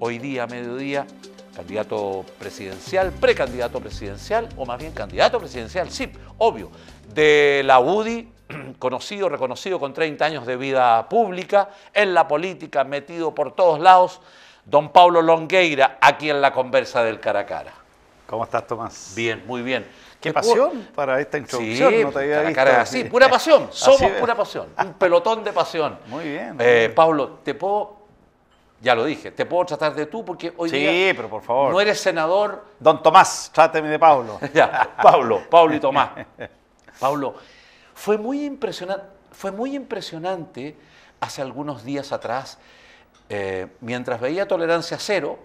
hoy día, mediodía, candidato presidencial, precandidato presidencial, o más bien candidato presidencial, sí, obvio, de la UDI, conocido, reconocido con 30 años de vida pública, en la política, metido por todos lados, don Pablo Longueira, aquí en la conversa del cara cara. ¿Cómo estás, Tomás? Bien, muy bien. Qué pasión para esta introducción, sí, no sí, pura pasión, somos pura pasión, un pelotón de pasión. Muy bien. Eh, Pablo, te puedo ya lo dije, te puedo tratar de tú porque hoy sí, día pero por favor. no eres senador. Don Tomás, tráteme de Pablo. Pablo, Pablo y Tomás. Pablo, fue muy, impresionante, fue muy impresionante hace algunos días atrás, eh, mientras veía Tolerancia Cero,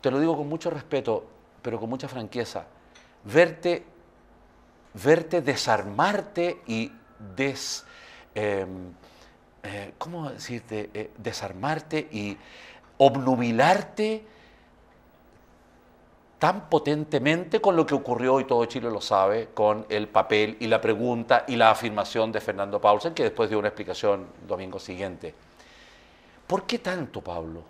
te lo digo con mucho respeto, pero con mucha franqueza, verte, verte desarmarte y des... Em, eh, ¿cómo decirte?, eh, desarmarte y obnubilarte tan potentemente con lo que ocurrió, y todo Chile lo sabe, con el papel y la pregunta y la afirmación de Fernando Paulsen, que después dio una explicación domingo siguiente. ¿Por qué tanto, Pablo?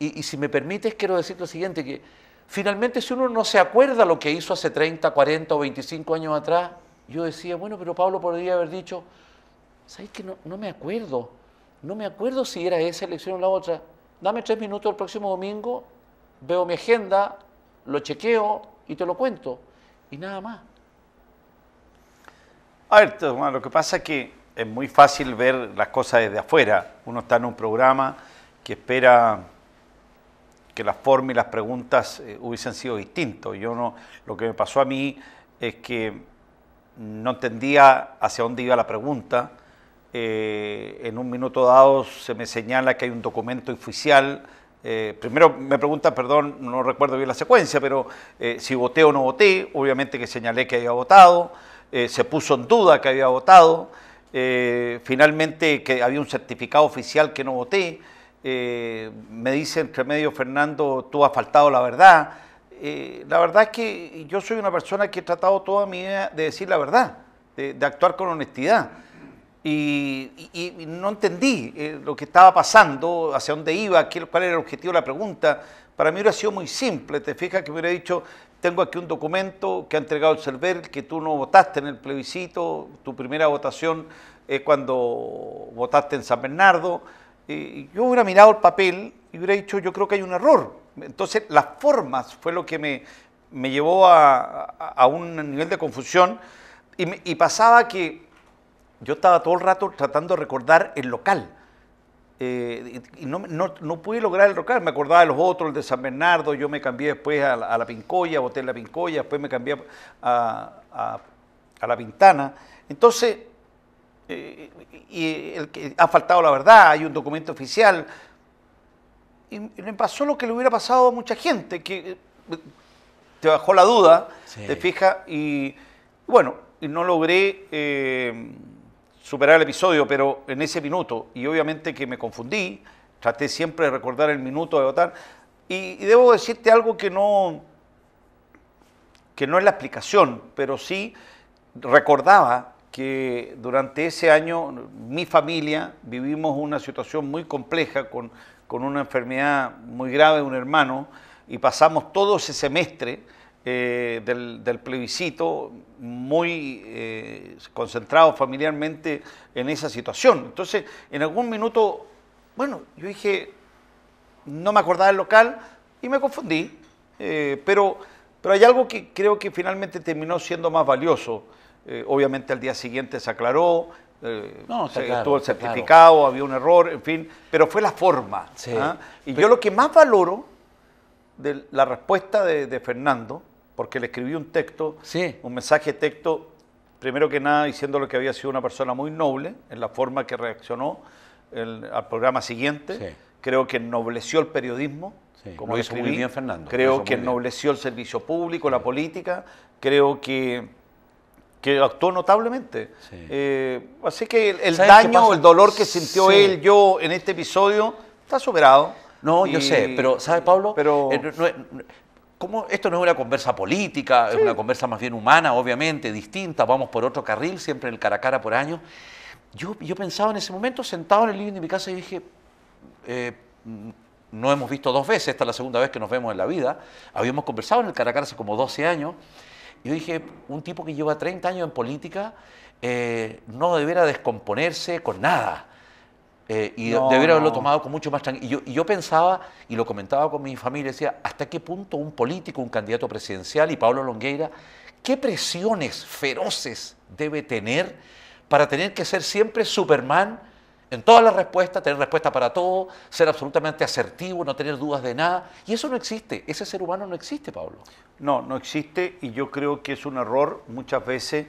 Y, si me permites, quiero decir lo siguiente, que finalmente si uno no se acuerda lo que hizo hace 30, 40 o 25 años atrás, yo decía, bueno, pero Pablo podría haber dicho, ¿sabes que no, me acuerdo? No me acuerdo si era esa elección o la otra. Dame tres minutos el próximo domingo, veo mi agenda, lo chequeo y te lo cuento. Y nada más. A ver, lo que pasa es que es muy fácil ver las cosas desde afuera. Uno está en un programa que espera que la forma y las preguntas eh, hubiesen sido distintos. Yo no, lo que me pasó a mí es que no entendía hacia dónde iba la pregunta eh, en un minuto dado se me señala que hay un documento oficial. Eh, primero me pregunta, perdón, no recuerdo bien la secuencia, pero eh, si voté o no voté, obviamente que señalé que había votado, se puso en duda que había votado, finalmente que había un certificado oficial que no voté, me dice entre medio Fernando, tú has faltado la verdad. la verdad es que yo soy una persona que he tratado toda mi vida de decir la verdad, de actuar con honestidad. Y, no entendí eh, lo que estaba pasando, hacia dónde iba, cuál era el objetivo de la pregunta. Para mí hubiera sido muy simple, te fijas que me hubiera dicho, tengo aquí un documento que ha entregado el CERVEL, que tú no votaste en el plebiscito, tu primera votación es cuando votaste en San Bernardo. y yo hubiera mirado el papel y hubiera dicho, yo creo que hay un error. Entonces, las formas fue lo que me, llevó a, un nivel de confusión y, y pasaba que yo estaba todo el rato tratando de recordar el local. Eh, y no, no, pude lograr el local, me acordaba de los otros, el de San Bernardo, yo me cambié después a, la, a la Pincoya, en la Pincoya, después me cambié a, a, la Pintana. Entonces, eh, y el que ha faltado la verdad, hay un documento oficial. Y me pasó lo que le hubiera pasado a mucha gente, que eh, te bajó la duda, te fija, y bueno, y no logré superar el episodio, pero en ese minuto, y obviamente que me confundí, traté siempre de recordar el minuto de votar, y, debo decirte algo que no, que no es la explicación, pero sí recordaba que durante ese año mi familia vivimos una situación muy compleja con, con una enfermedad muy grave de un hermano y pasamos todo ese semestre eh, del, plebiscito muy eh, concentrado familiarmente en esa situación. Entonces, en algún minuto, bueno, yo dije, no me acordaba del local y me confundí, eh, pero, pero hay algo que creo que finalmente terminó siendo más valioso. obviamente al día siguiente se aclaró, se, estuvo el certificado, había un error, en fin, pero fue la forma. ¿ah? Y yo lo que más valoro de la respuesta de, de Fernando porque le escribí un texto, un mensaje de texto, primero que nada diciéndole que había sido una persona muy noble en la forma que reaccionó al programa siguiente. Creo que ennobleció el periodismo, como lo escribí, Fernando. Creo que ennobleció el servicio público, la política, creo que, actuó notablemente. Eh, así que el, daño, el dolor que sintió él, yo en este episodio, está superado. No, yo sé, pero ¿sabes, Pablo? Pero, eh, esto no es una conversa política, es una conversa más bien humana, obviamente, distinta, vamos por otro carril, siempre en el cara a cara por años. Yo, pensaba en ese momento, sentado en el living de mi casa, y dije, eh, no hemos visto dos veces, esta es la segunda vez que nos vemos en la vida, habíamos conversado en el cara hace como 12 años, yo dije, un tipo que lleva 30 años en política eh, no debiera descomponerse con nada. Eh, y haberlo tomado con mucho más tranquilidad. Y, y yo, pensaba, y lo comentaba con mi familia, decía, ¿hasta qué punto un político, un candidato presidencial y Pablo Longueira, qué presiones feroces debe tener para tener que ser siempre Superman en todas las respuestas, tener respuesta para todo, ser absolutamente asertivo, no tener dudas de nada? Y eso no existe, ese ser humano no existe, Pablo. No, no existe y yo creo que es un error muchas veces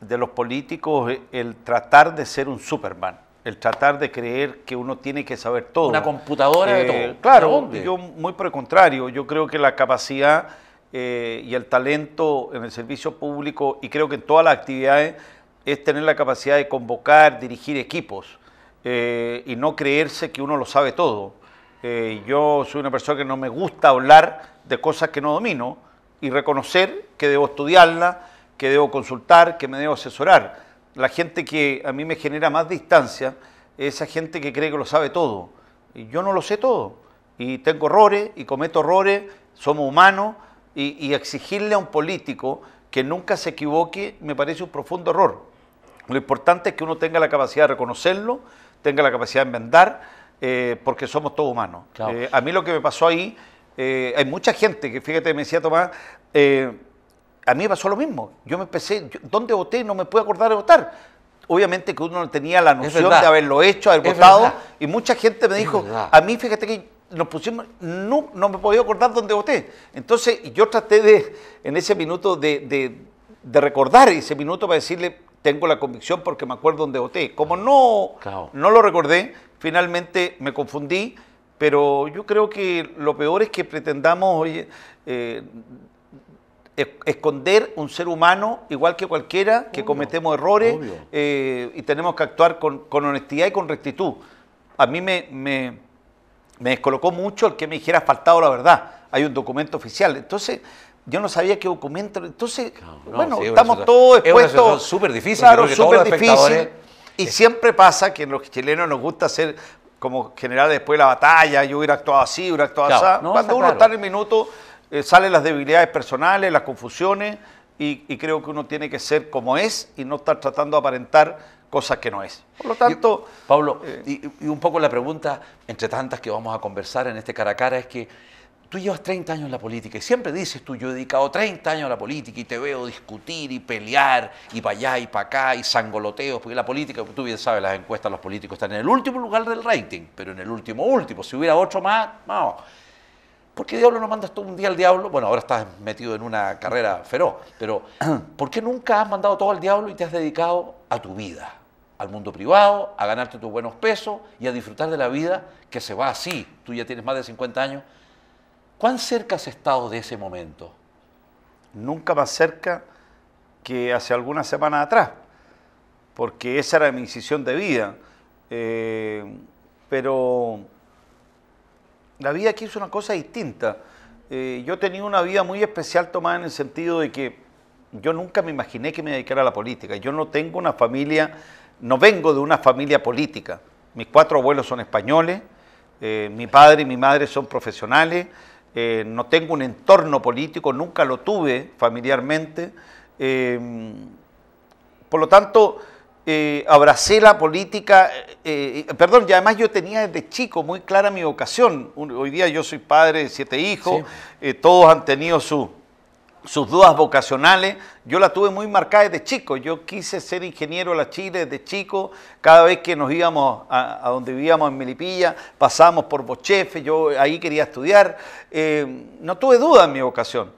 de los políticos el tratar de ser un Superman el tratar de creer que uno tiene que saber todo. Una computadora de eh, todo. Claro, yo muy por el contrario, yo creo que la capacidad eh, y el talento en el servicio público y creo que en todas las actividades es tener la capacidad de convocar, dirigir equipos eh, y no creerse que uno lo sabe todo. yo soy una persona que no me gusta hablar de cosas que no domino y reconocer que debo estudiarla, que debo consultar, que me debo asesorar la gente que a mí me genera más distancia es esa gente que cree que lo sabe todo. Y yo no lo sé todo. Y tengo errores y cometo errores, somos humanos. Y, exigirle a un político que nunca se equivoque me parece un profundo error. Lo importante es que uno tenga la capacidad de reconocerlo, tenga la capacidad de enmendar, eh, porque somos todos humanos. Eh, a mí lo que me pasó ahí, eh, hay mucha gente que, fíjate, me decía Tomás, a mí pasó lo mismo. Yo me empecé, ¿dónde voté? No me pude acordar de votar. Obviamente que uno no tenía la noción de haberlo hecho, haber votado. Y mucha gente me dijo, a mí fíjate que nos pusimos, no, no me podía acordar dónde voté. Entonces yo traté de, en ese minuto, de, recordar ese minuto para decirle, tengo la convicción porque me acuerdo dónde voté. Como no, no lo recordé, finalmente me confundí, pero yo creo que lo peor es que pretendamos, oye, eh, esconder un ser humano igual que cualquiera, que cometemos errores eh, y tenemos que actuar con, honestidad y con rectitud. A mí me, me, me, descolocó mucho el que me dijera faltado la verdad. Hay un documento oficial. Entonces, yo no sabía qué documento. Entonces, bueno, estamos todos expuestos. Es súper difícil. Claro, súper difícil. Y siempre pasa que los chilenos nos gusta hacer como general después de la batalla, yo hubiera actuado así, hubiera actuado así. Cuando uno está en el minuto eh, salen las debilidades personales, las confusiones, y, creo que uno tiene que ser como es y no estar tratando de aparentar cosas que no es. Por lo tanto... Pablo, eh, y, un poco la pregunta, entre tantas que vamos a conversar en este cara a cara, es que tú llevas 30 años en la política y siempre dices tú, yo he dedicado 30 años a la política y te veo discutir y pelear y para allá y para acá y sangoloteos, porque la política, tú bien sabes, las encuestas, los políticos están en el último lugar del rating, pero en el último último, si hubiera otro más, vamos... ¿Por qué diablo no mandas todo un día al diablo? Bueno, ahora estás metido en una carrera feroz, pero ¿por qué nunca has mandado todo al diablo y te has dedicado a tu vida, al mundo privado, a ganarte tus buenos pesos y a disfrutar de la vida que se va así? Tú ya tienes más de 50 años. ¿Cuán cerca has estado de ese momento? Nunca más cerca que hace algunas semanas atrás, porque esa era mi decisión de vida. Eh, pero la vida aquí es una cosa distinta. Eh, yo tenía una vida muy especial tomada en el sentido de que yo nunca me imaginé que me dedicara a la política. Yo no tengo una familia, no vengo de una familia política. Mis cuatro abuelos son españoles, eh, mi padre y mi madre son profesionales, eh, no tengo un entorno político, nunca lo tuve familiarmente. por lo tanto, eh, abracé la política, eh, eh, perdón, y además yo tenía desde chico muy clara mi vocación. Hoy día yo soy padre de siete hijos, todos han tenido sus dudas vocacionales. Yo la tuve muy marcada desde chico. Yo quise ser ingeniero de la Chile desde chico. Cada vez que nos íbamos a, a donde vivíamos en Melipilla, pasábamos por Bochefe, yo ahí quería estudiar. no tuve duda en mi vocación.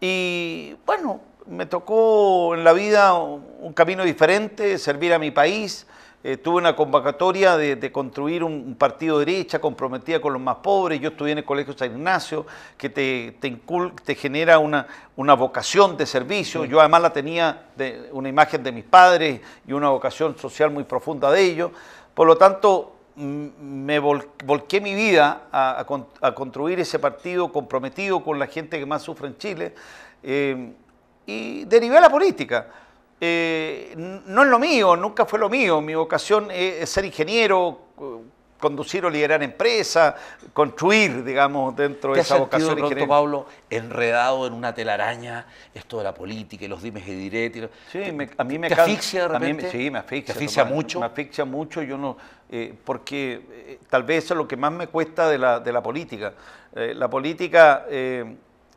Y bueno, me tocó en la vida un camino diferente, servir a mi país. Eh, tuve una convocatoria de, construir un, partido de derecha comprometida con los más pobres. Yo estudié en el Colegio San Ignacio, que te, te genera una, vocación de servicio. Yo además la tenía de una imagen de mis padres y una vocación social muy profunda de ellos. Por lo tanto, me volqué mi vida a, construir ese partido comprometido con la gente que más sufre en Chile. Eh, y derivé a la política. Eh, no es lo mío, nunca fue lo mío. Mi vocación e-, es ser ingeniero, conducir o liderar empresas, construir, digamos, dentro de esa vocación de pronto, Pablo, enredado en una telaraña, esto de la política y los dimes y diretes? Sí, a mí me ¿Te asfixia de repente? sí, me asfixia. mucho? Me asfixia mucho, yo no... Eh, porque eh, tal vez es lo que más me cuesta de la, política. la política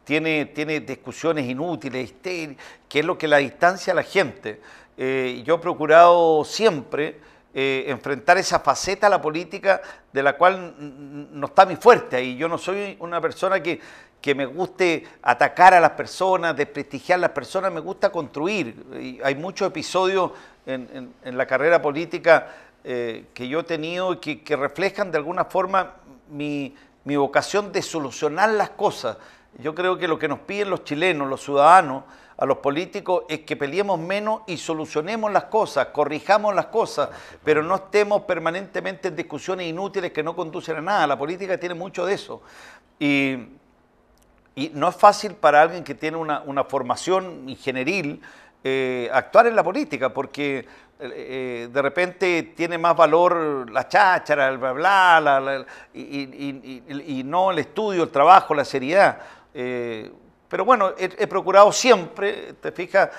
tiene, discusiones inútiles, que es lo que la distancia a la gente. Eh, yo he procurado siempre eh, enfrentar esa faceta a la política de la cual no está mi fuerte y yo no soy una persona que, me guste atacar a las personas, desprestigiar a las personas, me gusta construir. hay muchos episodios en, la carrera política eh, que yo he tenido que, que reflejan de alguna forma mi, mi vocación de solucionar las cosas. Yo creo que lo que nos piden los chilenos, los ciudadanos, a los políticos es que peleemos menos y solucionemos las cosas, corrijamos las cosas, pero no estemos permanentemente en discusiones inútiles que no conducen a nada. La política tiene mucho de eso. Y, no es fácil para alguien que tiene una, formación ingenieril eh, actuar en la política, porque eh, eh, de repente tiene más valor la cháchara, el bla bla, y no el estudio, el trabajo, la seriedad. Eh, pero bueno, he, procurado siempre, te fijas,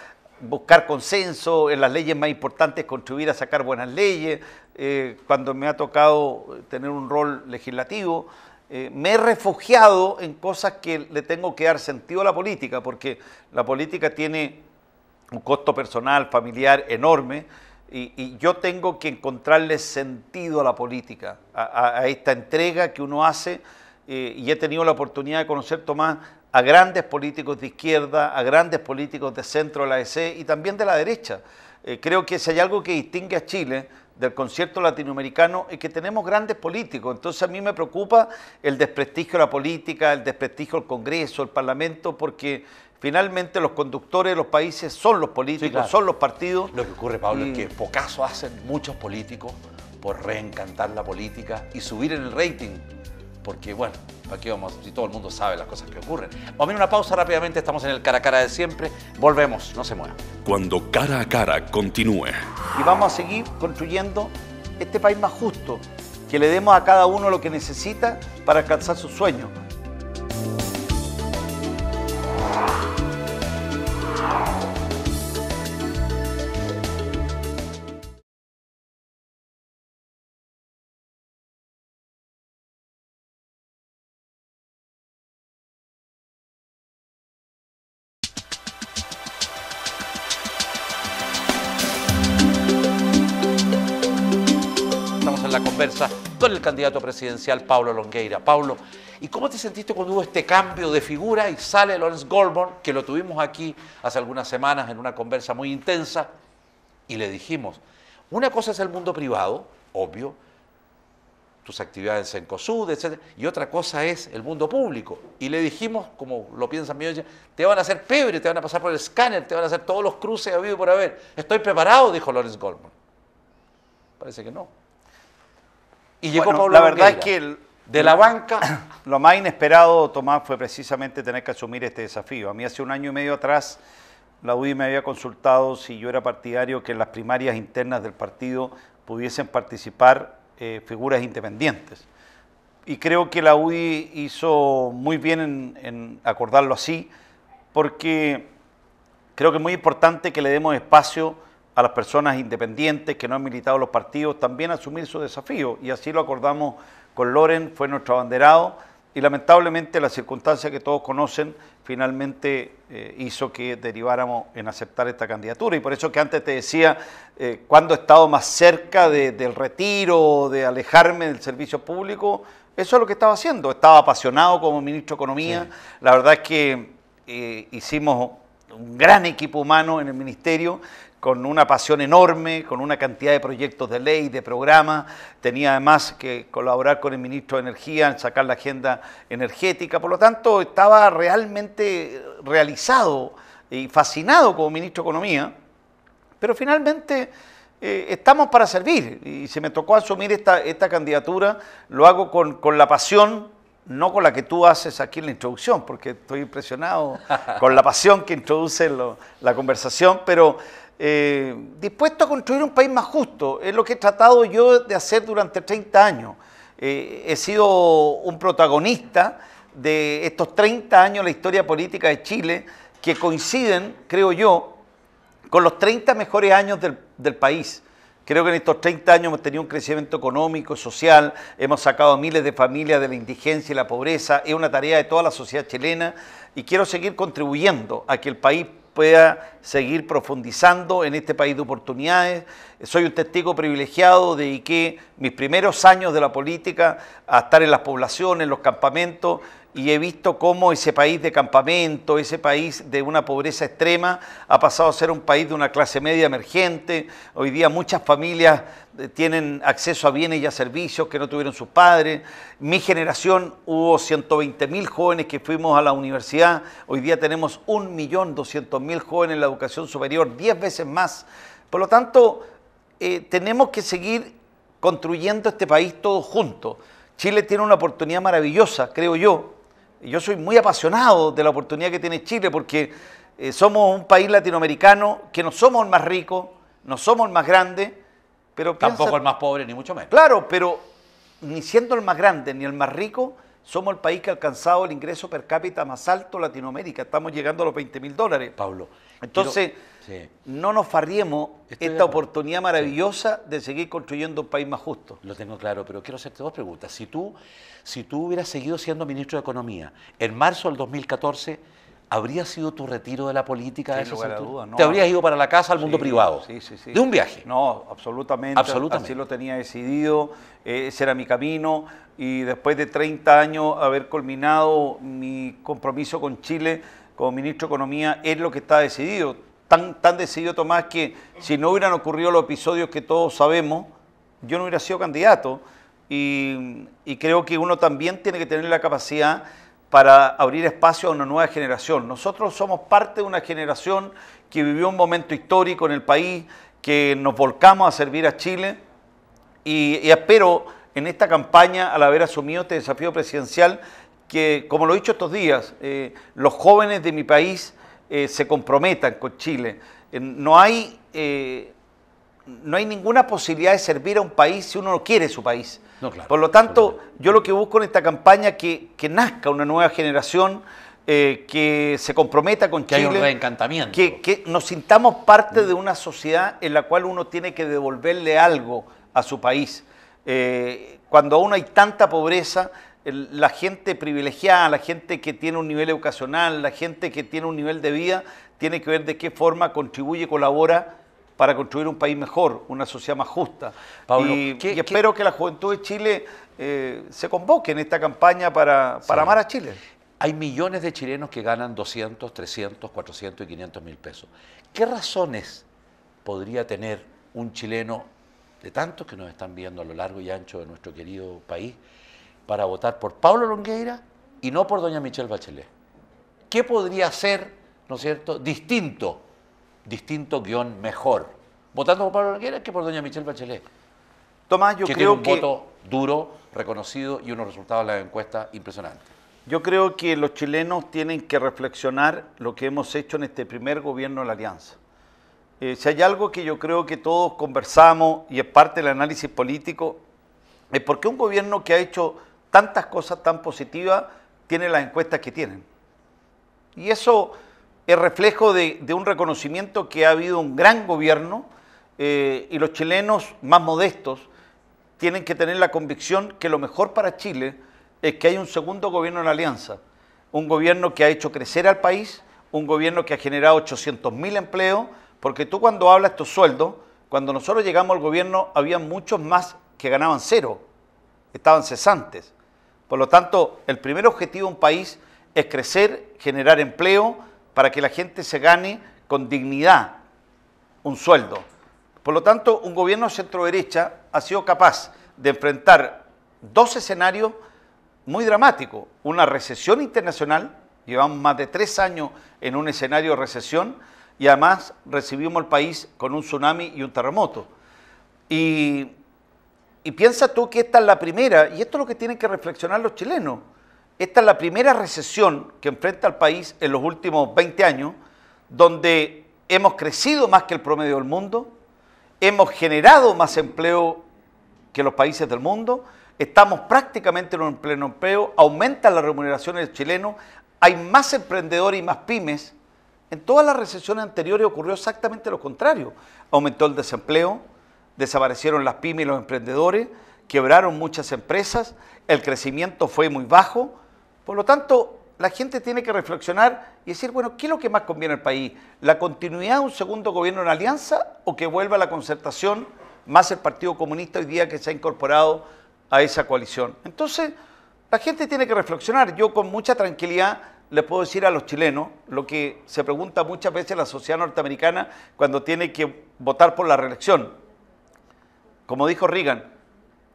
buscar consenso en las leyes más importantes, contribuir a sacar buenas leyes. Eh, cuando me ha tocado tener un rol legislativo, eh, me he refugiado en cosas que le tengo que dar sentido a la política, porque la política tiene un costo personal, familiar enorme. Y, yo tengo que encontrarle sentido a la política, a, a, esta entrega que uno hace y he tenido la oportunidad de conocer, Tomás, a grandes políticos de izquierda, a grandes políticos de centro de la EC y también de la derecha. Eh, creo que si hay algo que distingue a Chile del concierto latinoamericano es que tenemos grandes políticos. Entonces a mí me preocupa el desprestigio de la política, el desprestigio del Congreso, el Parlamento, porque finalmente los conductores de los países son los políticos, son los partidos. Lo que ocurre, Pablo, es que pocaso hacen muchos políticos por reencantar la política y subir en el rating porque bueno, aquí vamos? Si todo el mundo sabe las cosas que ocurren. Vamos a una pausa rápidamente, estamos en el cara a cara de siempre, volvemos, no se muevan. Cuando cara a cara continúe. Y vamos a seguir construyendo este país más justo, que le demos a cada uno lo que necesita para alcanzar sus sueños. con el candidato presidencial Pablo Longueira. Pablo, ¿y cómo te sentiste cuando hubo este cambio de figura y sale Lawrence Goldman, que lo tuvimos aquí hace algunas semanas en una conversa muy intensa, y le dijimos, una cosa es el mundo privado, obvio, tus actividades en COSUD, etc. Y otra cosa es el mundo público. Y le dijimos, como lo piensan mío, te van a hacer pebre, te van a pasar por el escáner, te van a hacer todos los cruces habido por haber. Estoy preparado, dijo Lawrence Goldman. Parece que no. Y La verdad es que de la banca. Lo más inesperado, Tomás, fue precisamente tener que asumir este desafío. A mí hace un año y medio atrás la UDI me había consultado si yo era partidario que en las primarias internas del partido pudiesen participar eh, figuras independientes. Y creo que la UDI hizo muy bien en, en acordarlo así, porque creo que es muy importante que le demos espacio a las personas independientes que no han militado los partidos también asumir su desafío. Y así lo acordamos con Loren, fue nuestro abanderado. Y lamentablemente la circunstancia que todos conocen finalmente eh, hizo que deriváramos en aceptar esta candidatura. Y por eso que antes te decía, eh, cuando he estado más cerca del retiro, de alejarme del servicio público, eso es lo que estaba haciendo. Estaba apasionado como ministro de Economía. La verdad es que eh, hicimos un gran equipo humano en el ministerio con una pasión enorme, con una cantidad de proyectos de ley, de programas. Tenía además que colaborar con el ministro de Energía en sacar la agenda energética. Por lo tanto, estaba realmente realizado y fascinado como ministro de Economía. Pero finalmente eh, estamos para servir y se me tocó asumir esta, esta candidatura. Lo hago con, la pasión, no con la que tú haces aquí en la introducción, porque estoy impresionado con la pasión que introduce la conversación, pero eh, dispuesto a construir un país más justo. Es lo que he tratado yo de hacer durante 30 años. Eh, he sido un protagonista de estos 30 años de la historia política de Chile, que coinciden, creo yo, con los 30 mejores años del, del país. Creo que en estos 30 años hemos tenido un crecimiento económico, social, hemos sacado a miles de familias de la indigencia y la pobreza. Es una tarea de toda la sociedad chilena y quiero seguir contribuyendo a que el país pueda seguir profundizando en este país de oportunidades. Soy un testigo privilegiado, dediqué mis primeros años de la política a estar en las poblaciones, en los campamentos y he visto cómo ese país de campamento, ese país de una pobreza extrema, ha pasado a ser un país de una clase media emergente. Hoy día muchas familias eh, tienen acceso a bienes y a servicios que no tuvieron sus padres. Mi generación hubo 120.000 jóvenes que fuimos a la universidad. Hoy día tenemos 1.200.000 jóvenes en la educación superior, 10 veces más. Por lo tanto, eh, tenemos que seguir construyendo este país todos juntos. Chile tiene una oportunidad maravillosa, creo yo, yo soy muy apasionado de la oportunidad que tiene Chile porque eh, somos un país latinoamericano que no somos el más rico, no somos el más grande, pero tampoco el más pobre ni mucho menos. Claro, pero ni siendo el más grande ni el más rico, somos el país que ha alcanzado el ingreso per cápita más alto Latinoamérica. Estamos llegando a los 20 mil dólares. Pablo, entonces, no nos farriemos esta oportunidad maravillosa de seguir construyendo un país más justo. Lo tengo claro, pero quiero hacerte dos preguntas. Si tú, si tú hubieras seguido siendo ministro de Economía en marzo del 2014, ¿habría sido tu retiro de la política? ¿Te habrías ido para la casa, al mundo privado? Sí, sí, sí. ¿De un viaje? No, absolutamente. absolutamente. Así lo tenía decidido, eh, ese era mi camino. Y después de 30 años haber culminado mi compromiso con Chile, como ministro de Economía es lo que está decidido. Tan, tan decidido, Tomás, que si no hubieran ocurrido los episodios que todos sabemos, yo no hubiera sido candidato. Y, creo que uno también tiene que tener la capacidad para abrir espacio a una nueva generación. Nosotros somos parte de una generación que vivió un momento histórico en el país, que nos volcamos a servir a Chile y espero en esta campaña, al haber asumido este desafío presidencial, que, como lo he dicho estos días, eh, los jóvenes de mi país eh, se comprometan con Chile. Eh, no, hay, no hay ninguna posibilidad de servir a un país si uno no quiere su país. Por lo tanto, yo lo que busco en esta campaña es que, nazca una nueva generación que se comprometa con Chile. Que un reencantamiento. Que, nos sintamos parte de una sociedad en la cual uno tiene que devolverle algo a su país. cuando aún hay tanta pobreza, la gente privilegiada, la gente que tiene un nivel educacional, la gente que tiene un nivel de vida, tiene que ver de qué forma contribuye, colabora para construir un país mejor, una sociedad más justa. y, espero que la juventud de Chile eh, se convoque en esta campaña para, amar a Chile. Hay millones de chilenos que ganan 200, 300, 400 y 500 mil pesos. ¿Qué razones podría tener un chileno de tantos que nos están viendo a lo largo y ancho de nuestro querido país para votar por Pablo Longueira y no por doña Michelle Bachelet. ¿Qué podría ser, no es cierto, distinto? Distinto guión mejor. Votando por Pablo Longueira que por doña Michelle Bachelet. Tomás, yo creo tiene un voto duro, reconocido y unos resultados de la encuesta impresionantes. Yo creo que los chilenos tienen que reflexionar lo que hemos hecho en este primer gobierno de la Alianza. Eh, si hay algo que yo creo que todos conversamos y es parte del análisis político, es porque un gobierno que ha hecho tantas cosas tan positivas tienen las encuestas que tienen. Y eso es reflejo de, un reconocimiento que ha habido un gran gobierno eh, y los chilenos más modestos tienen que tener la convicción que lo mejor para Chile es que hay un segundo gobierno en la alianza, un gobierno que ha hecho crecer al país, un gobierno que ha generado 800.000 empleos, porque tú cuando hablas tus sueldos, cuando nosotros llegamos al gobierno había muchos más que ganaban cero, estaban cesantes. Por lo tanto, el primer objetivo de un país es crecer, generar empleo, para que la gente se gane con dignidad un sueldo. Por lo tanto, un gobierno centro-derecha ha sido capaz de enfrentar dos escenarios muy dramáticos. Una recesión internacional, llevamos más de tres años en un escenario de recesión, y además recibimos el país con un tsunami y un terremoto. Y y piensa tú que esta es la primera, y esto es lo que tienen que reflexionar los chilenos, esta es la primera recesión que enfrenta el país en los últimos 20 años, donde hemos crecido más que el promedio del mundo, hemos generado más empleo que los países del mundo, estamos prácticamente en un pleno empleo, aumentan las remuneraciones del chileno, hay más emprendedores y más pymes. En todas las recesiones anteriores ocurrió exactamente lo contrario. Aumentó el desempleo, desaparecieron las pymes y los emprendedores, quebraron muchas empresas, el crecimiento fue muy bajo. Por lo tanto, la gente tiene que reflexionar y decir, bueno, ¿qué es lo que más conviene al país? ¿La continuidad de un segundo gobierno en alianza o que vuelva la concertación más el Partido Comunista hoy día que se ha incorporado a esa coalición? Entonces, la gente tiene que reflexionar. Yo con mucha tranquilidad le puedo decir a los chilenos lo que se pregunta muchas veces la sociedad norteamericana cuando tiene que votar por la reelección como dijo Reagan,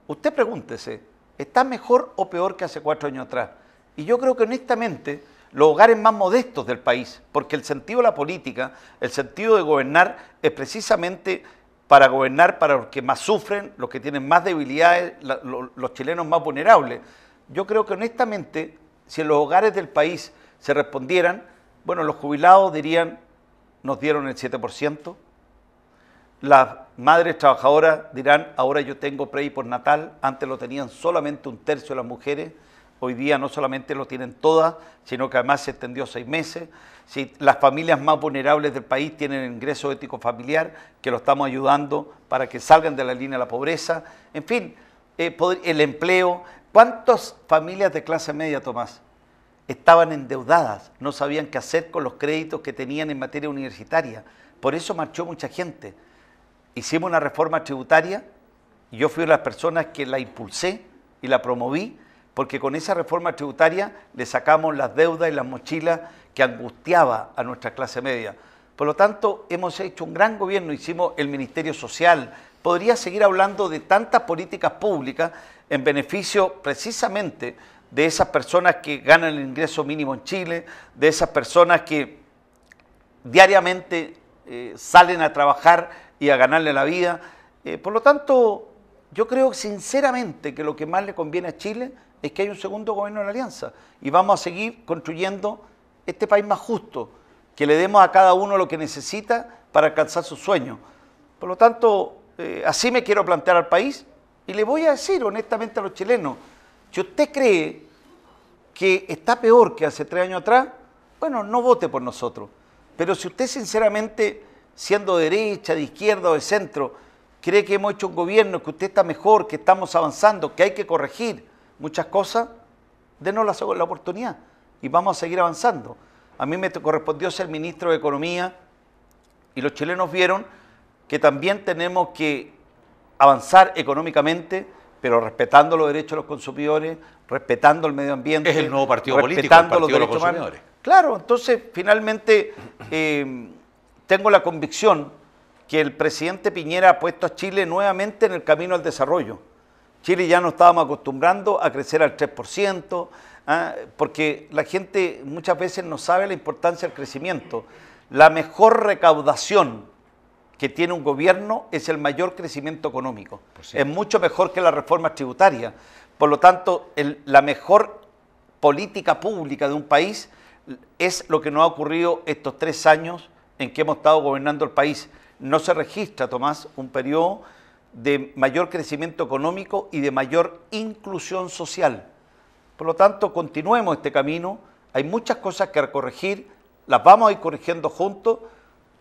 usted pregúntese, ¿está mejor o peor que hace cuatro años atrás? Y yo creo que honestamente los hogares más modestos del país, porque el sentido de la política, el sentido de gobernar es precisamente para gobernar para los que más sufren, los que tienen más debilidades, los chilenos más vulnerables. Yo creo que honestamente, si en los hogares del país se respondieran, bueno, los jubilados dirían, nos dieron el 7%, las madres trabajadoras dirán, ahora yo tengo pre por natal, antes lo tenían solamente un tercio de las mujeres, hoy día no solamente lo tienen todas, sino que además se extendió seis meses. Si las familias más vulnerables del país tienen el ingreso ético familiar, que lo estamos ayudando para que salgan de la línea de la pobreza, en fin, eh, el empleo. ¿Cuántas familias de clase media, Tomás, estaban endeudadas, no sabían qué hacer con los créditos que tenían en materia universitaria? Por eso marchó mucha gente hicimos una reforma tributaria y yo fui de las personas que la impulsé y la promoví porque con esa reforma tributaria le sacamos las deudas y las mochilas que angustiaba a nuestra clase media. Por lo tanto, hemos hecho un gran gobierno, hicimos el Ministerio Social. Podría seguir hablando de tantas políticas públicas en beneficio precisamente de esas personas que ganan el ingreso mínimo en Chile, de esas personas que diariamente eh, salen a trabajar y a ganarle la vida. Eh, por lo tanto, yo creo sinceramente que lo que más le conviene a Chile es que haya un segundo gobierno de la Alianza y vamos a seguir construyendo este país más justo, que le demos a cada uno lo que necesita para alcanzar sus sueños. Por lo tanto, eh, así me quiero plantear al país y le voy a decir honestamente a los chilenos, si usted cree que está peor que hace tres años atrás, bueno, no vote por nosotros. Pero si usted sinceramente siendo derecha, de izquierda o de centro, cree que hemos hecho un gobierno, que usted está mejor, que estamos avanzando, que hay que corregir muchas cosas, denos la, oportunidad y vamos a seguir avanzando. A mí me correspondió ser ministro de Economía y los chilenos vieron que también tenemos que avanzar económicamente, pero respetando los derechos de los consumidores, respetando el medio ambiente. el nuevo partido político, respetando los derechos de los Humanos. Claro, entonces finalmente eh, tengo la convicción que el presidente Piñera ha puesto a Chile nuevamente en el camino al desarrollo. Chile ya no estábamos acostumbrando a crecer al 3%, ¿ah? porque la gente muchas veces no sabe la importancia del crecimiento. La mejor recaudación que tiene un gobierno es el mayor crecimiento económico. Es mucho mejor que la reforma tributaria. Por lo tanto, la mejor política pública de un país es lo que nos ha ocurrido estos tres años en que hemos estado gobernando el país. No se registra, Tomás, un periodo de mayor crecimiento económico y de mayor inclusión social. Por lo tanto, continuemos este camino. Hay muchas cosas que corregir, las vamos a ir corrigiendo juntos,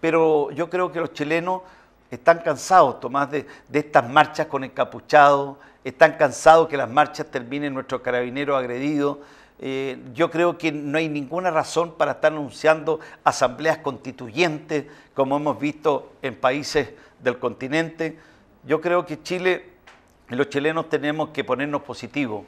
pero yo creo que los chilenos están cansados, Tomás, de, estas marchas con capuchado, están cansados que las marchas terminen nuestros carabinero agredidos, eh, yo creo que no hay ninguna razón para estar anunciando asambleas constituyentes como hemos visto en países del continente. Yo creo que Chile, los chilenos tenemos que ponernos positivos,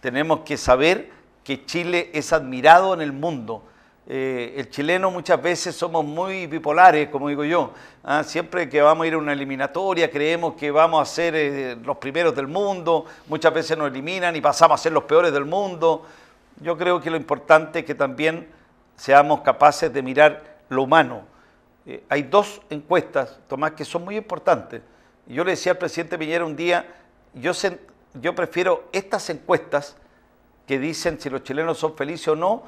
tenemos que saber que Chile es admirado en el mundo. Eh, el chileno muchas veces somos muy bipolares, como digo yo. ¿ah? Siempre que vamos a ir a una eliminatoria creemos que vamos a ser eh, los primeros del mundo, muchas veces nos eliminan y pasamos a ser los peores del mundo yo creo que lo importante es que también seamos capaces de mirar lo humano. Eh, hay dos encuestas, Tomás, que son muy importantes. Yo le decía al presidente Piñera un día, yo, yo prefiero estas encuestas que dicen si los chilenos son felices o no,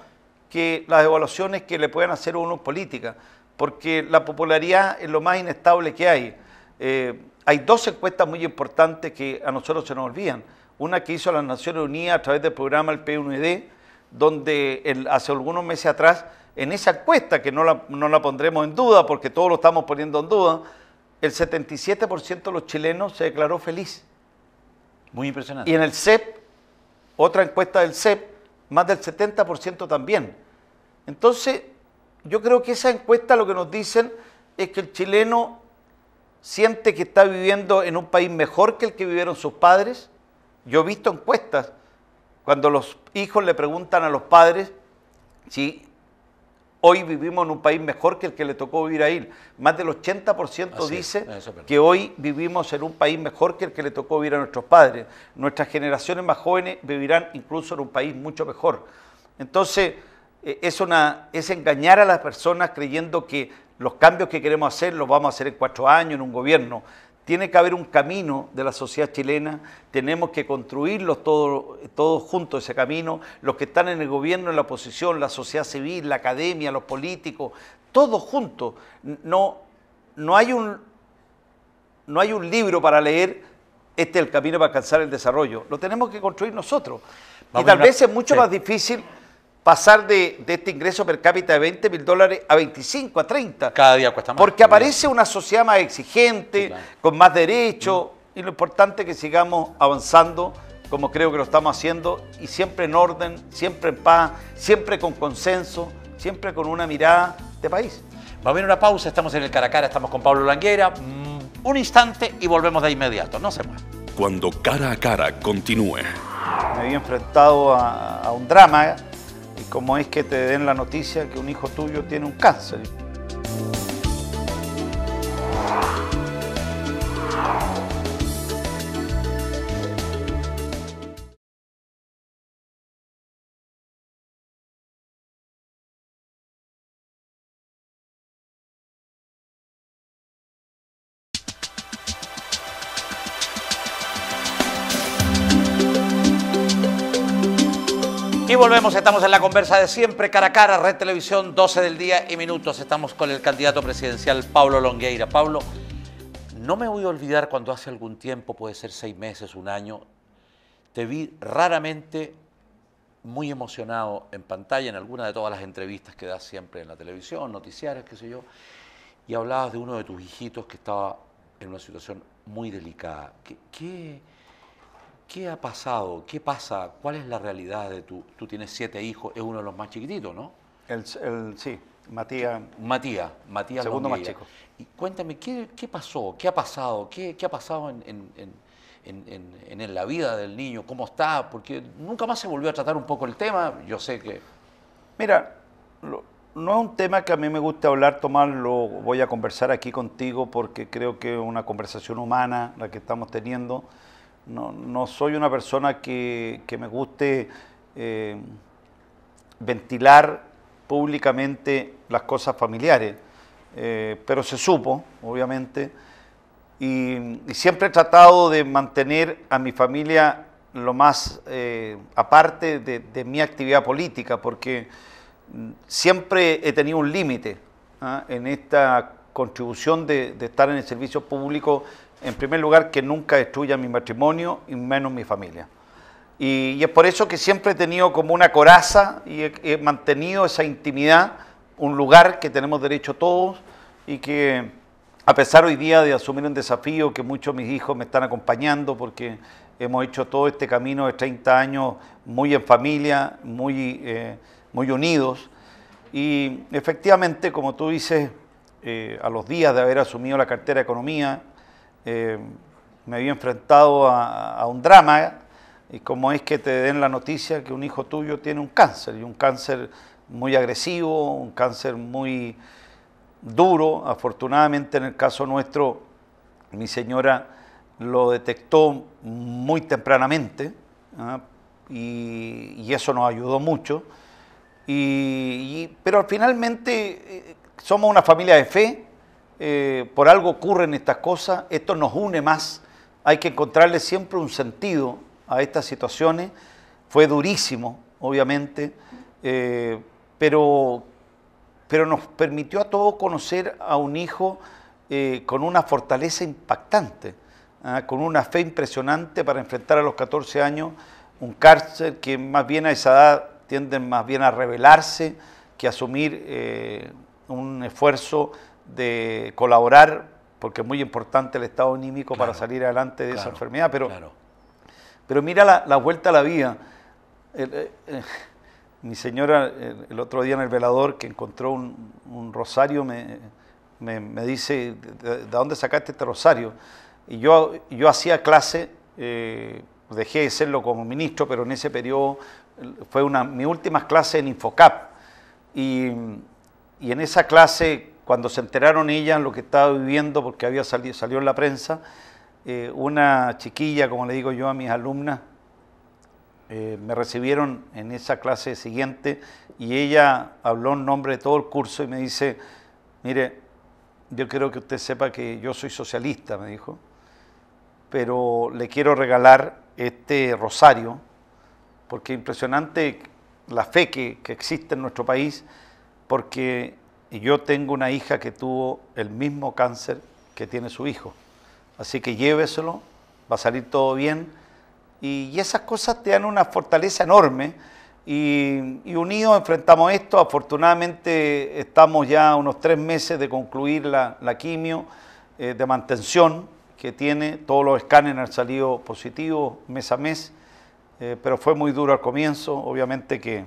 que las evaluaciones que le puedan hacer unos uno en política, porque la popularidad es lo más inestable que hay. Eh, hay dos encuestas muy importantes que a nosotros se nos olvidan. Una que hizo las Naciones Unidas a través del programa El PUND, donde hace algunos meses atrás, en esa encuesta, que no la, no la pondremos en duda porque todos lo estamos poniendo en duda, el 77% de los chilenos se declaró feliz. Muy impresionante. Y en el CEP, otra encuesta del CEP, más del 70% también. Entonces, yo creo que esa encuesta lo que nos dicen es que el chileno siente que está viviendo en un país mejor que el que vivieron sus padres. Yo he visto encuestas cuando los hijos le preguntan a los padres si hoy vivimos en un país mejor que el que le tocó vivir a él. Más del 80% dice que hoy vivimos en un país mejor que el que le tocó vivir a nuestros padres. Nuestras generaciones más jóvenes vivirán incluso en un país mucho mejor. Entonces, eh, es, una, es engañar a las personas creyendo que los cambios que queremos hacer los vamos a hacer en cuatro años, en un gobierno. Tiene que haber un camino de la sociedad chilena, tenemos que construirlo todos, juntos ese camino, los que están en el gobierno, en la oposición, la sociedad civil, la academia, los políticos, todos juntos. No, no, hay, un, no hay un libro para leer, este es el camino para alcanzar el desarrollo, lo tenemos que construir nosotros. y tal vez es mucho más difícil pasar de, este ingreso per cápita de 20 mil dólares a 25, a 30. Cada día cuesta más. Porque aparece una sociedad más exigente, con más derechos, y lo importante es que sigamos avanzando como creo que lo estamos haciendo, y siempre en orden, siempre en paz, siempre con consenso, siempre con una mirada de país. Va a haber una pausa, estamos en el Caracara, estamos con Pablo Languera. Mm, un instante y volvemos de inmediato, no se mueva. Cuando cara a cara continúe. Me había enfrentado a, a un drama como es que te den la noticia que un hijo tuyo tiene un cáncer. volvemos, estamos en la conversa de siempre, cara a cara, Red Televisión, 12 del día y minutos. Estamos con el candidato presidencial Pablo Longueira. Pablo, no me voy a olvidar cuando hace algún tiempo, puede ser seis meses, un año, te vi raramente muy emocionado en pantalla en alguna de todas las entrevistas que das siempre en la televisión, noticiarias, qué sé yo, y hablabas de uno de tus hijitos que estaba en una situación muy delicada. ¿Qué, qué ¿Qué ha pasado? ¿Qué pasa? ¿Cuál es la realidad de tú? Tú tienes siete hijos, es uno de los más chiquititos, ¿no? El, sí, Matías. Matías, Matías. Segundo más chico. Y cuéntame, ¿qué, pasó? ¿Qué ha pasado? ¿Qué, ha pasado en, la vida del niño? ¿Cómo está? Porque nunca más se volvió a tratar un poco el tema. Yo sé que... Mira, no es un tema que a mí me guste hablar, Tomás, lo voy a conversar aquí contigo porque creo que es una conversación humana la que estamos teniendo no, soy una persona que, me guste eh, ventilar públicamente las cosas familiares, eh, pero se supo, obviamente, y, siempre he tratado de mantener a mi familia lo más eh, aparte de, mi actividad política, porque mm, siempre he tenido un límite ¿ah? en esta contribución de estar en el servicio público en primer lugar, que nunca destruya mi matrimonio y menos mi familia. Y, es por eso que siempre he tenido como una coraza y he, mantenido esa intimidad, un lugar que tenemos derecho todos y que a pesar hoy día de asumir un desafío que muchos de mis hijos me están acompañando porque hemos hecho todo este camino de 30 años muy en familia, muy, eh, muy unidos. Y efectivamente, como tú dices, eh, a los días de haber asumido la cartera de economía, eh, me había enfrentado a, un drama, y como es que te den la noticia que un hijo tuyo tiene un cáncer, y un cáncer muy agresivo, un cáncer muy duro. Afortunadamente en el caso nuestro, mi señora lo detectó muy tempranamente, ¿ah? y, eso nos ayudó mucho. y, pero finalmente eh, somos una familia de fe, eh, por algo ocurren estas cosas, esto nos une más, hay que encontrarle siempre un sentido a estas situaciones. Fue durísimo, obviamente, eh, pero, pero nos permitió a todos conocer a un hijo eh, con una fortaleza impactante, ¿ah? con una fe impresionante para enfrentar a los 14 años un cárcel que más bien a esa edad tienden más bien a rebelarse que a asumir un esfuerzo de colaborar, porque es muy importante el estado anímico para salir adelante de esa enfermedad, pero, pero mira la, vuelta a la vida. Eh, eh, mi señora el, otro día en el velador que encontró un, rosario me, dice, ¿de, dónde sacaste este rosario? Y yo, yo hacía clase, eh, dejé de serlo como ministro, pero en ese periodo fue una, mi última clase en Infocap. Y, y en esa clase cuando se enteraron ellas lo que estaba viviendo, porque había salido, salió en la prensa, eh, una chiquilla, como le digo yo a mis alumnas, eh, me recibieron en esa clase siguiente y ella habló en nombre de todo el curso y me dice, mire, yo quiero que usted sepa que yo soy socialista, me dijo, pero le quiero regalar este rosario, porque impresionante la fe que existe en nuestro país, porque y yo tengo una hija que tuvo el mismo cáncer que tiene su hijo. Así que lléveselo, va a salir todo bien. Y, esas cosas te dan una fortaleza enorme. Y, unidos enfrentamos esto. Afortunadamente estamos ya unos tres meses de concluir la, quimio eh, de mantención que tiene. Todos los escáneres han salido positivos mes a mes, eh, pero fue muy duro al comienzo. Obviamente que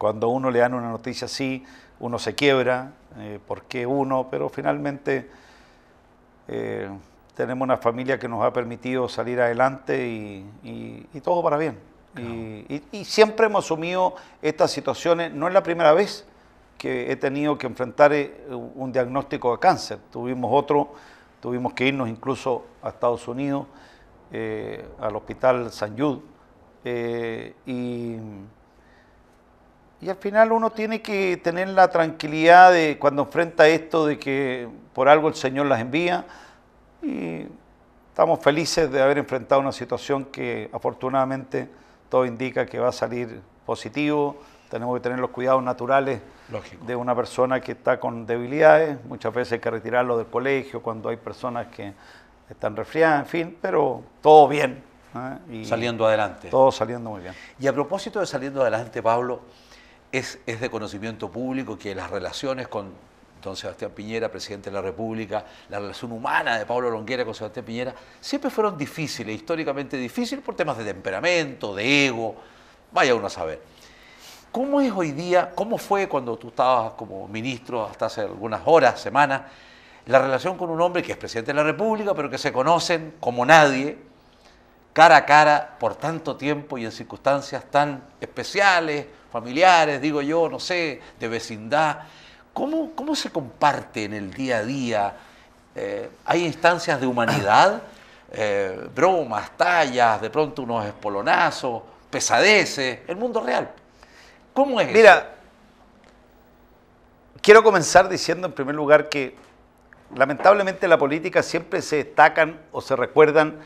cuando uno le dan una noticia así, uno se quiebra, eh, ¿por qué uno? Pero finalmente eh, tenemos una familia que nos ha permitido salir adelante y, todo para bien. Y, siempre hemos asumido estas situaciones, no es la primera vez que he tenido que enfrentar eh, un diagnóstico de cáncer, tuvimos otro, tuvimos que irnos incluso a Estados Unidos, eh, al hospital San Jude, y y al final uno tiene que tener la tranquilidad de cuando enfrenta esto de que por algo el Señor las envía y estamos felices de haber enfrentado una situación que afortunadamente todo indica que va a salir positivo. Tenemos que tener los cuidados naturales de una persona que está con debilidades. Muchas veces hay que retirarlo del colegio cuando hay personas que están resfriadas, en fin, pero todo bien. ¿eh? Y saliendo adelante. Todo saliendo muy bien. Y a propósito de saliendo adelante, Pablo, es, de conocimiento público que las relaciones con don Sebastián Piñera, presidente de la República, la relación humana de Pablo Longuera con Sebastián Piñera, siempre fueron difíciles, históricamente difíciles, por temas de temperamento, de ego, vaya uno a saber. ¿Cómo es hoy día, cómo fue cuando tú estabas como ministro hasta hace algunas horas, semanas, la relación con un hombre que es presidente de la República, pero que se conocen como nadie, cara a cara por tanto tiempo y en circunstancias tan especiales, familiares, digo yo, no sé, de vecindad. ¿Cómo, cómo se comparte en el día a día? Eh, ¿Hay instancias de humanidad? Eh, bromas, tallas, de pronto unos espolonazos, pesadeces, el mundo real. ¿Cómo es Mira, quiero comenzar diciendo en primer lugar que lamentablemente la política siempre se destacan o se recuerdan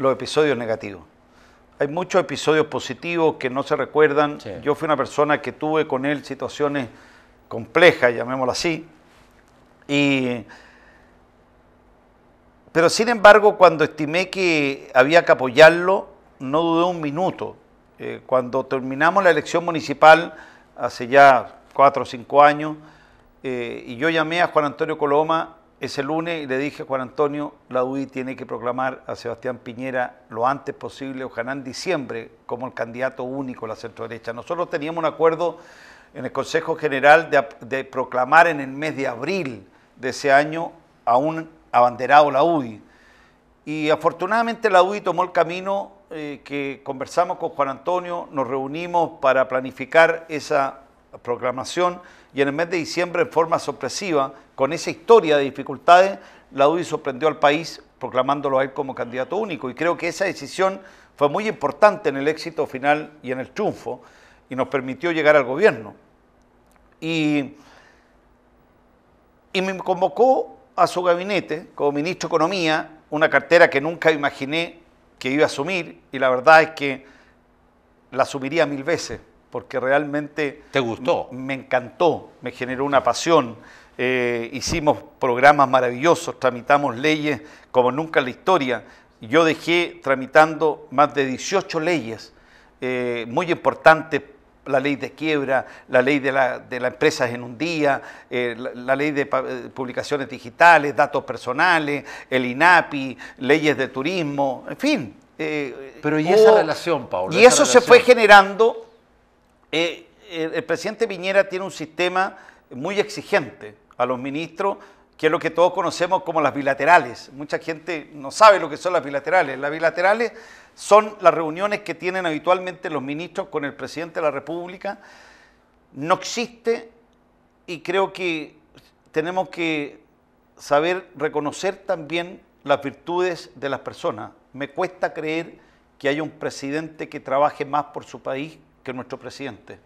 los episodios negativos. Hay muchos episodios positivos que no se recuerdan. Yo fui una persona que tuve con él situaciones complejas, llamémoslo así. pero sin embargo, cuando estimé que había que apoyarlo, no dudé un minuto. Eh, cuando terminamos la elección municipal, hace ya cuatro o cinco años, eh, y yo llamé a Juan Antonio Coloma ese lunes le dije a Juan Antonio, la UDI tiene que proclamar a Sebastián Piñera lo antes posible, ojalá en diciembre, como el candidato único a la centro derecha. Nosotros teníamos un acuerdo en el Consejo General de, proclamar en el mes de abril de ese año a un abanderado la UDI. Y afortunadamente la UDI tomó el camino eh, que conversamos con Juan Antonio, nos reunimos para planificar esa proclamación y en el mes de diciembre en forma sorpresiva, con esa historia de dificultades, la UDI sorprendió al país proclamándolo a él como candidato único. Y creo que esa decisión fue muy importante en el éxito final y en el triunfo y nos permitió llegar al gobierno. Y, y me convocó a su gabinete como ministro de Economía, una cartera que nunca imaginé que iba a asumir y la verdad es que la asumiría mil veces porque realmente... Me encantó, me generó una pasión. Eh, hicimos programas maravillosos, tramitamos leyes como nunca en la historia. Yo dejé tramitando más de 18 leyes eh, muy importantes la ley de quiebra, la ley de, las empresas en un día, eh, la, ley de publicaciones digitales, datos personales, el INAPI, leyes de turismo, en fin. Pero y esa relación, Paula. Y eso se fue generando eh, eh, el, presidente Viñera tiene un sistema muy exigente a los ministros, que es lo que todos conocemos como las bilaterales. Mucha gente no sabe lo que son las bilaterales. Las bilaterales son las reuniones que tienen habitualmente los ministros con el presidente de la República. No existe y creo que tenemos que saber reconocer también las virtudes de las personas. Me cuesta creer que haya un presidente que trabaje más por su país que nuestro presidente.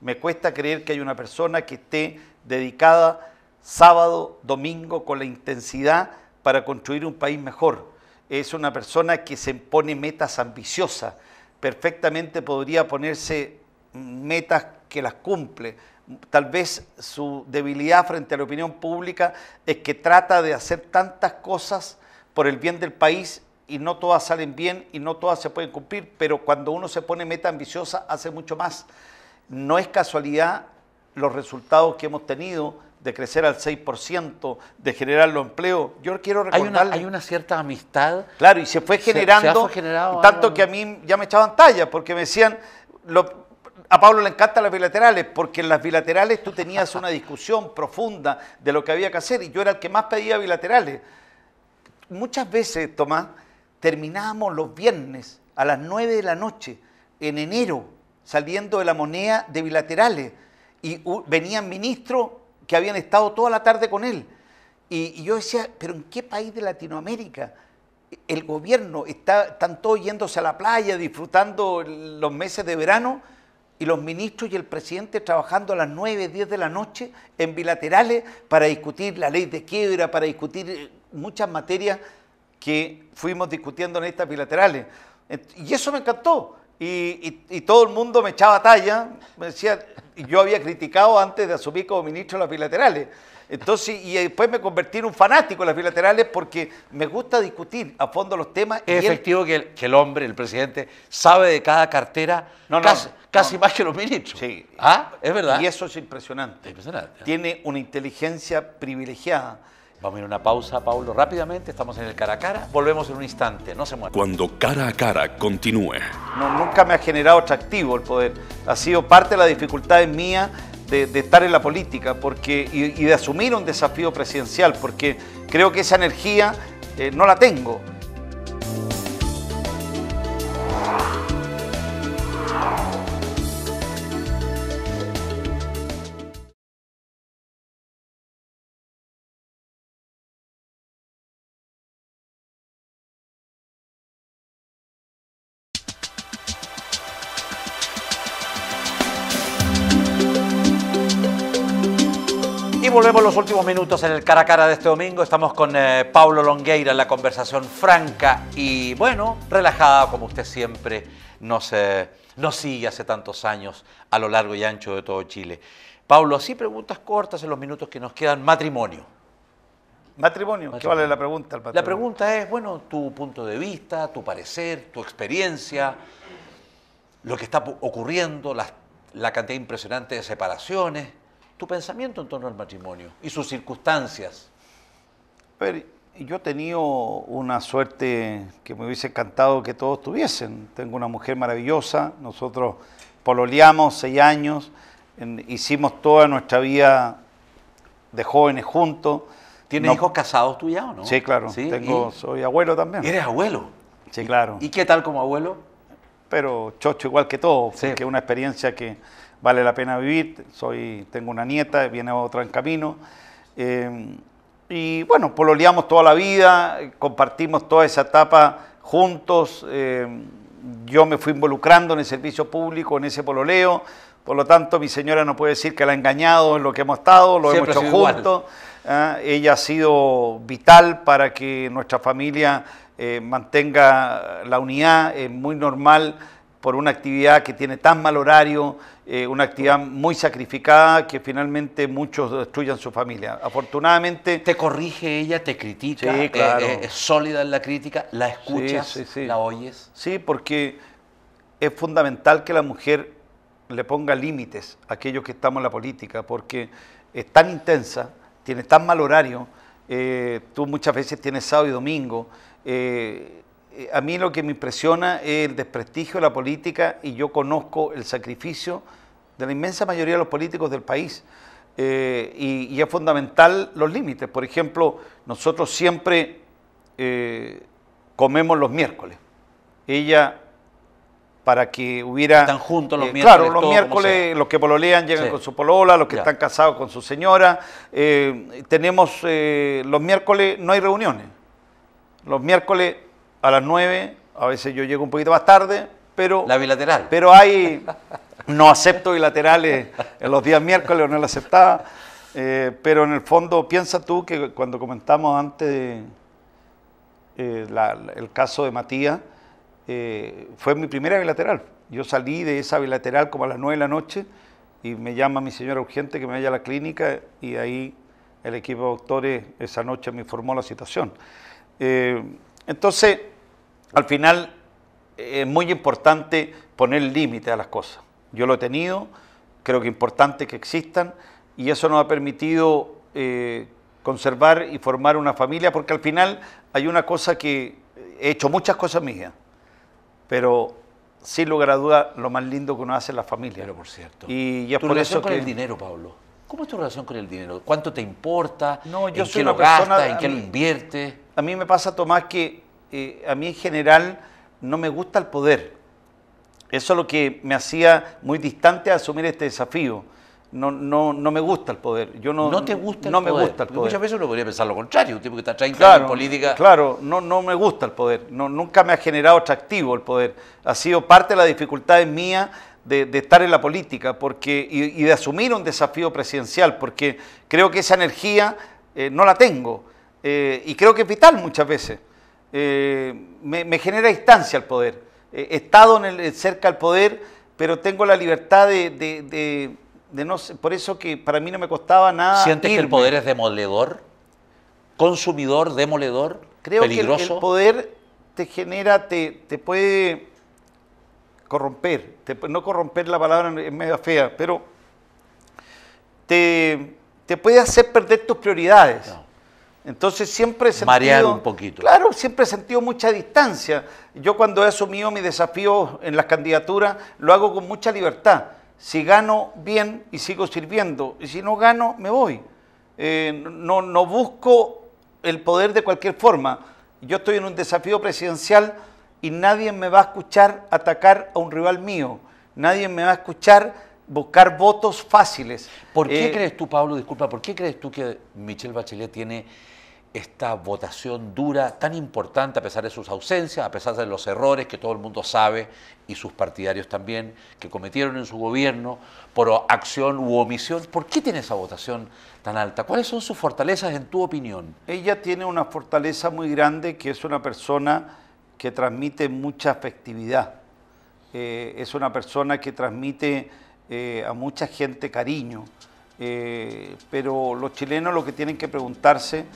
Me cuesta creer que hay una persona que esté dedicada sábado, domingo, con la intensidad para construir un país mejor. Es una persona que se pone metas ambiciosas. Perfectamente podría ponerse metas que las cumple. Tal vez su debilidad frente a la opinión pública es que trata de hacer tantas cosas por el bien del país y no todas salen bien y no todas se pueden cumplir, pero cuando uno se pone meta ambiciosa hace mucho más. No es casualidad los resultados que hemos tenido de crecer al 6%, de generar los empleos. Yo quiero recordar... Hay una, hay una cierta amistad. Claro, y se fue generando, tanto que a mí ya me echaban talla, porque me decían, a Pablo le encantan las bilaterales, porque en las bilaterales tú tenías una discusión profunda de lo que había que hacer, y yo era el que más pedía bilaterales. Muchas veces, Tomás, terminábamos los viernes a las 9 de la noche, en enero, saliendo de la moneda de bilaterales, y venían ministros que habían estado toda la tarde con él. Y, yo decía, pero ¿en qué país de Latinoamérica? El gobierno está, están todos yéndose a la playa, disfrutando los meses de verano, y los ministros y el presidente trabajando a las 9, 10 de la noche en bilaterales para discutir la ley de quiebra, para discutir eh, muchas materias que fuimos discutiendo en estas bilaterales. Y eso me encantó. Y, y, todo el mundo me echaba talla, me decía, yo había criticado antes de asumir como ministro las bilaterales. Entonces, y después me convertí en un fanático de las bilaterales porque me gusta discutir a fondo los temas. Es efectivo que, el, que, el, hombre, el presidente, sabe de cada cartera casi, casi más que los ministros. Sí. ¿Ah? Es verdad. Y eso es impresionante. Es impresionante. Tiene una inteligencia privilegiada Vamos a ir a una pausa, Paulo, rápidamente. Estamos en el cara a cara. Volvemos en un instante. No se muevan. Cuando cara a cara continúe. nunca me ha generado atractivo el poder. Ha sido parte de la dificultad mía de, estar en la política porque, y, de asumir un desafío presidencial, porque creo que esa energía eh, no la tengo. volvemos los últimos minutos en el cara a cara de este domingo. Estamos con eh, Pablo Longueira en la conversación franca y, bueno, relajada como usted siempre nos, eh, nos sigue hace tantos años a lo largo y ancho de todo Chile. Pablo, así preguntas cortas en los minutos que nos quedan. Matrimonio. Matrimonio, ¿qué vale la pregunta? la pregunta es, bueno, tu punto de vista, tu parecer, tu experiencia, lo que está ocurriendo, la, la cantidad impresionante de separaciones tu pensamiento en torno al matrimonio y sus circunstancias. Pero yo he tenido una suerte que me hubiese encantado que todos tuviesen. Tengo una mujer maravillosa, nosotros pololeamos seis años, hicimos toda nuestra vida de jóvenes juntos. ¿Tienes hijos casados tú ya o no? Sí, claro. Tengo, soy abuelo también. ¿Eres abuelo? Sí, claro. ¿Y qué tal como abuelo? Pero chocho igual que todo, Que porque es una experiencia que vale la pena vivir, soy, tengo una nieta, viene otra en camino. Em, y bueno, pololeamos toda la vida, compartimos toda esa etapa juntos. Em, yo me fui involucrando en el servicio público, en ese pololeo. Por lo tanto, mi señora no puede decir que la ha engañado en lo que hemos estado, lo hemos hecho juntos. ¿ah? ella ha sido vital para que nuestra familia eh, mantenga la unidad. Es muy normal por una actividad que tiene tan mal horario, eh, una actividad muy sacrificada que finalmente muchos destruyan su familia. Afortunadamente... Te corrige ella, te critica, eh, eh, es sólida en la crítica, la escuchas, la oyes. Sí, porque es fundamental que la mujer le ponga límites a aquellos que estamos en la política, porque es tan intensa, tiene tan mal horario, tú muchas veces tienes sábado y domingo, eh, a mí lo que me impresiona es el desprestigio de la política y yo conozco el sacrificio de la inmensa mayoría de los políticos del país. Eh, y, es fundamental los límites. Por ejemplo, nosotros siempre eh, comemos los miércoles. Ella, para que hubiera... Están juntos los miércoles. Claro, los miércoles los que pololean llegan con su polola, los que están casados con su señora. tenemos, los miércoles no hay reuniones. Los miércoles a las 9, a veces yo llego un poquito más tarde, pero... La bilateral. Pero hay... No acepto bilaterales en los días miércoles, no la aceptaba, eh, pero en el fondo piensa tú que cuando comentamos antes eh, el caso de Matías, eh, fue mi primera bilateral. Yo salí de esa bilateral como a las 9 de la noche y me llama mi señora urgente que me vaya a la clínica y ahí el equipo de doctores esa noche me informó la situación. Entonces, al final es muy importante poner límite a las cosas. Yo lo he tenido, creo que es importante que existan y eso nos ha permitido eh, conservar y formar una familia porque al final hay una cosa que he hecho muchas cosas mías, pero sin lugar a duda lo más lindo que uno hace es la familia. Pero por cierto. Y, es por eso que... el dinero, Pablo? ¿Cómo es tu relación con el dinero? ¿Cuánto te importa? yo ¿En soy qué lo gastas? ¿En qué lo inviertes? A mí me pasa, Tomás, que eh, a mí en general no me gusta el poder. Eso es lo que me hacía muy distante a asumir este desafío. No, no, no me gusta el poder. Yo no, no te gusta el no Me gusta el poder. Muchas veces uno podría pensar lo contrario, un tipo que está 30 en política. Claro, no, no me gusta el poder. No, nunca me ha generado atractivo el poder. Ha sido parte de las dificultades mías de, estar en la política porque, y, de asumir un desafío presidencial, porque creo que esa energía eh, no la tengo eh, y creo que es vital muchas veces. Eh, me, genera distancia al poder. he estado en cerca al poder, pero tengo la libertad de, no por eso que para mí no me costaba nada. ¿Sientes que el poder es demoledor? ¿Consumidor, demoledor? Creo que el, poder te genera, te, te puede corromper, no corromper la palabra es medio fea, pero te, puede hacer perder tus prioridades. Entonces siempre he sentido... un poquito. Claro, siempre he sentido mucha distancia. Yo cuando he asumido mi desafío en las candidaturas, lo hago con mucha libertad. Si gano bien y sigo sirviendo, y si no gano, me voy. Eh, no, no busco el poder de cualquier forma. Yo estoy en un desafío presidencial y nadie me va a escuchar atacar a un rival mío, nadie me va a escuchar buscar votos fáciles. ¿Por qué eh, crees tú, Pablo, disculpa, por qué crees tú que Michelle Bachelet tiene esta votación dura tan importante a pesar de sus ausencias, a pesar de los errores que todo el mundo sabe y sus partidarios también, que cometieron en su gobierno por acción u omisión. ¿Por qué tiene esa votación tan alta? ¿Cuáles son sus fortalezas en tu opinión? Ella tiene una fortaleza muy grande que es una persona que transmite mucha afectividad. Eh, es una persona que transmite eh, a mucha gente cariño. Eh, pero los chilenos lo que tienen que preguntarse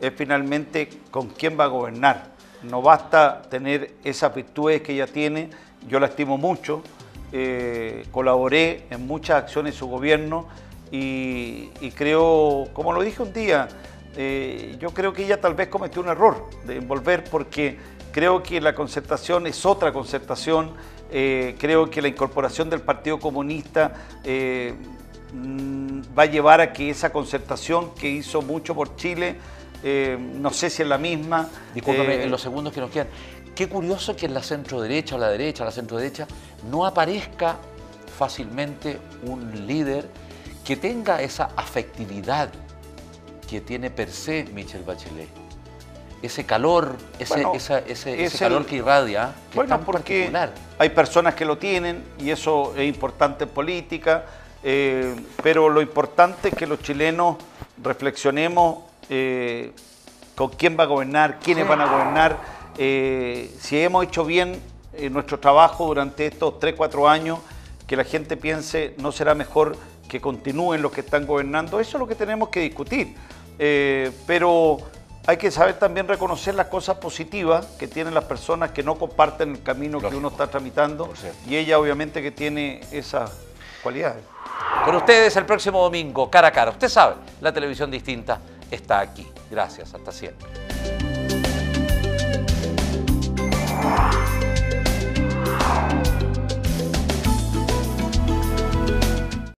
es finalmente con quién va a gobernar. No basta tener esa virtudes que ella tiene, yo la estimo mucho, colaboré en muchas acciones de su gobierno y, y creo, como lo dije un día, eh, yo creo que ella tal vez cometió un error de volver porque creo que la concertación es otra concertación, eh, creo que la incorporación del Partido Comunista eh, mm, va a llevar a que esa concertación que hizo mucho por Chile, no sé si es la misma. Discúlpame, en los segundos que nos quedan, qué curioso que en la centro derecha o la derecha, la centro derecha, no aparezca fácilmente un líder que tenga esa afectividad que tiene per se Michel Bachelet. Ese calor, ese, calor que irradia, bueno, porque hay personas que lo tienen y eso es importante en política, eh, pero lo importante es que los chilenos reflexionemos eh, con quién va a gobernar, quiénes van a gobernar, eh, si hemos hecho bien nuestro trabajo durante estos 3, 4 años, que la gente piense, no será mejor que continúen los que están gobernando, eso es lo que tenemos que discutir. Eh, pero hay que saber también reconocer las cosas positivas que tienen las personas que no comparten el camino que uno está tramitando y ella obviamente que tiene esas cualidades. Con ustedes el próximo domingo, cara a cara. Usted sabe, la televisión distinta está aquí. Gracias, hasta siempre.